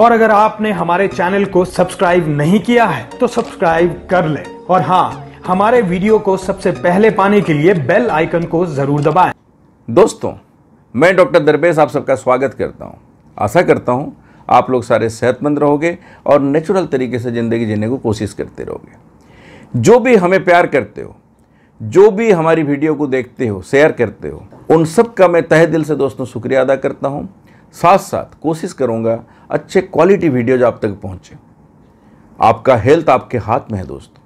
और अगर आपने हमारे चैनल को सब्सक्राइब नहीं किया है तो सब्सक्राइब कर लें और हाँ हमारे वीडियो को सबसे पहले पाने के लिए बेल आइकन को जरूर दबाएं। दोस्तों मैं डॉक्टर दरबेश आप सबका स्वागत करता हूँ आशा करता हूँ आप लोग सारे सेहतमंद रहोगे और नेचुरल तरीके से ज़िंदगी जीने को कोशिश करते रहोगे जो भी हमें प्यार करते हो जो भी हमारी वीडियो को देखते हो शेयर करते हो उन सब का मैं तहे दिल से दोस्तों शुक्रिया अदा करता हूँ साथ साथ कोशिश करूँगा अच्छे क्वालिटी वीडियोज आप तक पहुँचे आपका हेल्थ आपके हाथ में है दोस्तों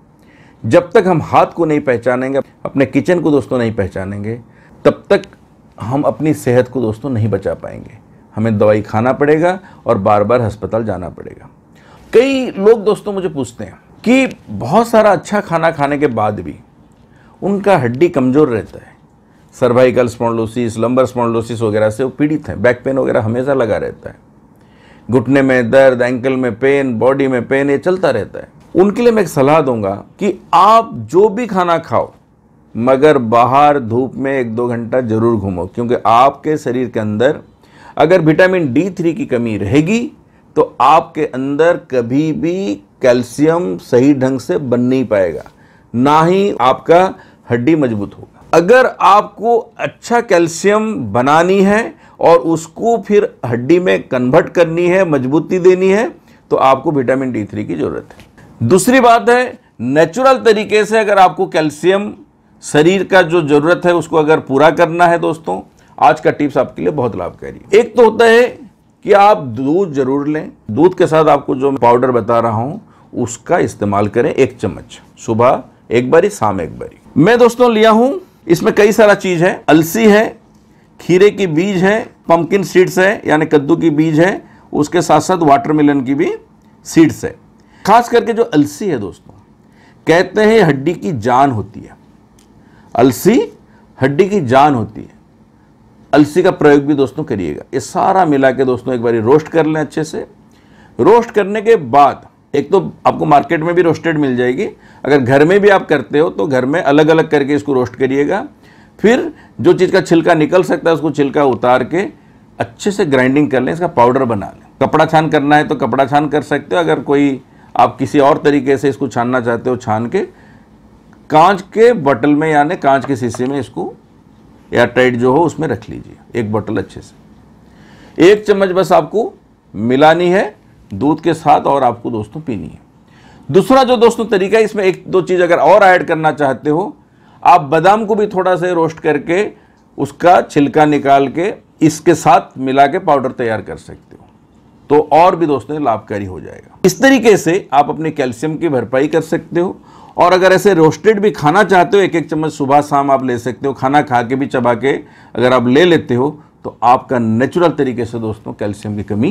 जब तक हम हाथ को नहीं पहचानेंगे अपने किचन को दोस्तों नहीं पहचानेंगे तब तक हम अपनी सेहत को दोस्तों नहीं बचा पाएंगे हमें दवाई खाना पड़ेगा और बार बार अस्पताल जाना पड़ेगा कई लोग दोस्तों मुझे पूछते हैं कि बहुत सारा अच्छा खाना खाने के बाद भी उनका हड्डी कमज़ोर रहता है सर्वाइकल स्पॉन्डलोसिस लंबर स्पॉन्डलोसिस वगैरह से वो पीड़ित हैं बैक पेन वगैरह हमेशा लगा रहता है घुटने में दर्द एंकल में पेन बॉडी में पेन ये चलता रहता है उनके लिए मैं एक सलाह दूंगा कि आप जो भी खाना खाओ मगर बाहर धूप में एक दो घंटा जरूर घूमो क्योंकि आपके शरीर के अंदर अगर विटामिन डी थ्री की कमी रहेगी तो आपके अंदर कभी भी कैल्शियम सही ढंग से बन नहीं पाएगा ना ही आपका हड्डी मजबूत होगा अगर आपको अच्छा कैल्शियम बनानी है और उसको फिर हड्डी में कन्वर्ट करनी है मजबूती देनी है तो आपको विटामिन डी थ्री की ज़रूरत है दूसरी बात है नेचुरल तरीके से अगर आपको कैल्शियम शरीर का जो ज़रूरत है उसको अगर पूरा करना है दोस्तों आज का टिप्स आपके लिए बहुत लाभकारी एक तो होता है कि आप दूध जरूर लें दूध के साथ आपको जो पाउडर बता रहा हूं उसका इस्तेमाल करें एक चम्मच सुबह एक बारी शाम एक बारी मैं दोस्तों लिया हूं इसमें कई सारा चीज़ है अलसी है खीरे के बीज है पम्पकिन सीड्स है यानी कद्दू की बीज है उसके साथ साथ वाटरमेलन की भी सीड्स है खास करके जो अलसी है दोस्तों कहते हैं हड्डी की जान होती है अलसी हड्डी की जान होती है अलसी का प्रयोग भी दोस्तों करिएगा ये सारा मिला के दोस्तों एक बार रोस्ट कर लें अच्छे से रोस्ट करने के बाद एक तो आपको मार्केट में भी रोस्टेड मिल जाएगी अगर घर में भी आप करते हो तो घर में अलग अलग करके इसको रोस्ट करिएगा फिर जो चीज़ का छिलका निकल सकता है उसको छिलका उतार के अच्छे से ग्राइंडिंग कर लें इसका पाउडर बना लें कपड़ा छान करना है तो कपड़ा छान कर सकते हो अगर कोई आप किसी और तरीके से इसको छानना चाहते हो छान के कांच के बटल में यानी कांच के शीशे में इसको एयर टाइट जो हो उसमें रख लीजिए एक बटल अच्छे से एक चम्मच बस आपको मिलानी है दूध के साथ और आपको दोस्तों पीनी है दूसरा जो दोस्तों तरीका है इसमें एक दो चीज़ अगर और ऐड करना चाहते हो आप बादाम को भी थोड़ा सा रोस्ट करके उसका छिलका निकाल के इसके साथ मिला के पाउडर तैयार कर सकते हो तो और भी दोस्तों लाभकारी हो जाएगा इस तरीके से आप अपने कैल्शियम की भरपाई कर सकते हो और अगर ऐसे रोस्टेड भी खाना चाहते हो एक एक चम्मच सुबह शाम आप ले सकते हो खाना खा के भी चबा के अगर आप ले लेते हो तो आपका नेचुरल तरीके से दोस्तों कैल्शियम की कमी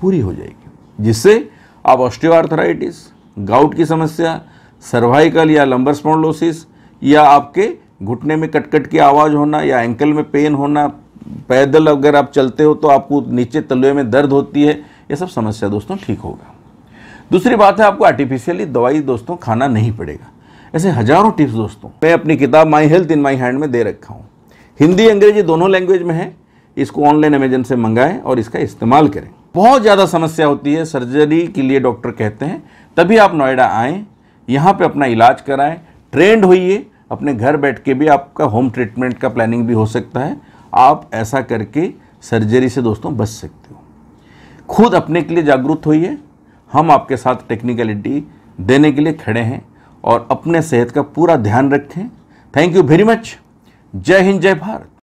पूरी हो जाएगी जिससे आप ऑस्टियोआर्थराइटिस गाउट की समस्या सर्वाइकल या लंबर स्पॉन्डलोसिस या आपके घुटने में कटकट की आवाज़ होना या एंकल में पेन होना पैदल अगर आप चलते हो तो आपको नीचे तलवे में दर्द होती है ये सब समस्या दोस्तों ठीक होगा दूसरी बात है आपको आर्टिफिशियली दवाई दोस्तों खाना नहीं पड़ेगा ऐसे हजारों टिप्स दोस्तों मैं अपनी किताब my health in my hand में दे रखा हूँ हिंदी अंग्रेजी दोनों लैंग्वेज में है इसको ऑनलाइन अमेजन से मंगाएं और इसका इस्तेमाल करें बहुत ज़्यादा समस्या होती है सर्जरी के लिए डॉक्टर कहते हैं तभी आप नोएडा आएँ यहाँ पर अपना इलाज कराएँ ट्रेंड होइए अपने घर बैठ के भी आपका होम ट्रीटमेंट का प्लानिंग भी हो सकता है आप ऐसा करके सर्जरी से दोस्तों बच सकते हो खुद अपने के लिए जागरूक होइए हम आपके साथ टेक्निकलिटी देने के लिए खड़े हैं और अपने सेहत का पूरा ध्यान रखें थैंक यू वेरी मच जय हिंद जय भारत